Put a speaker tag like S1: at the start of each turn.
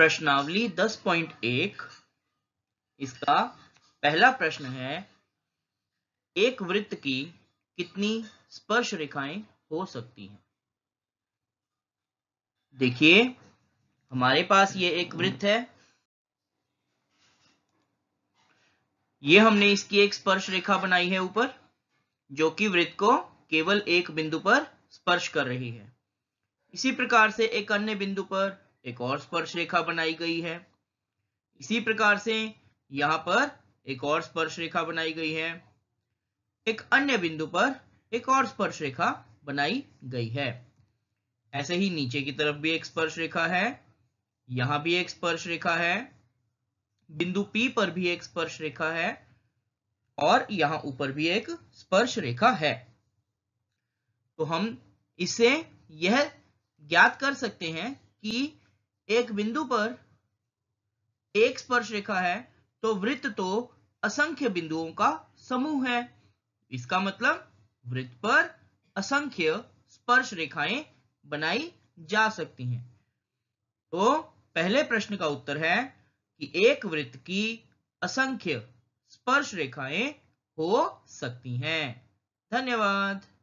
S1: प्रश्नावली 10.1 इसका पहला प्रश्न है एक वृत्त की कितनी स्पर्श रेखाएं हो सकती हैं देखिए हमारे पास ये एक वृत्त है ये हमने इसकी एक स्पर्श रेखा बनाई है ऊपर जो कि वृत्त को केवल एक बिंदु पर स्पर्श कर रही है इसी प्रकार से एक अन्य बिंदु पर एक और स्पर्श रेखा बनाई गई है इसी प्रकार से यहाँ पर एक और स्पर्श रेखा बनाई गई है एक अन्य बिंदु पर एक और स्पर्श रेखा बनाई गई है ऐसे ही नीचे की तरफ भी एक स्पर्श रेखा है यहां भी एक स्पर्श रेखा है बिंदु P पर भी एक स्पर्श रेखा है और यहां ऊपर भी एक स्पर्श रेखा है तो हम इससे यह ज्ञात कर सकते हैं कि एक बिंदु पर एक स्पर्श रेखा है तो वृत्त तो असंख्य बिंदुओं का समूह है इसका मतलब वृत्त पर असंख्य स्पर्श रेखाएं बनाई जा सकती हैं तो पहले प्रश्न का उत्तर है कि एक वृत्त की असंख्य स्पर्श रेखाएं हो सकती हैं धन्यवाद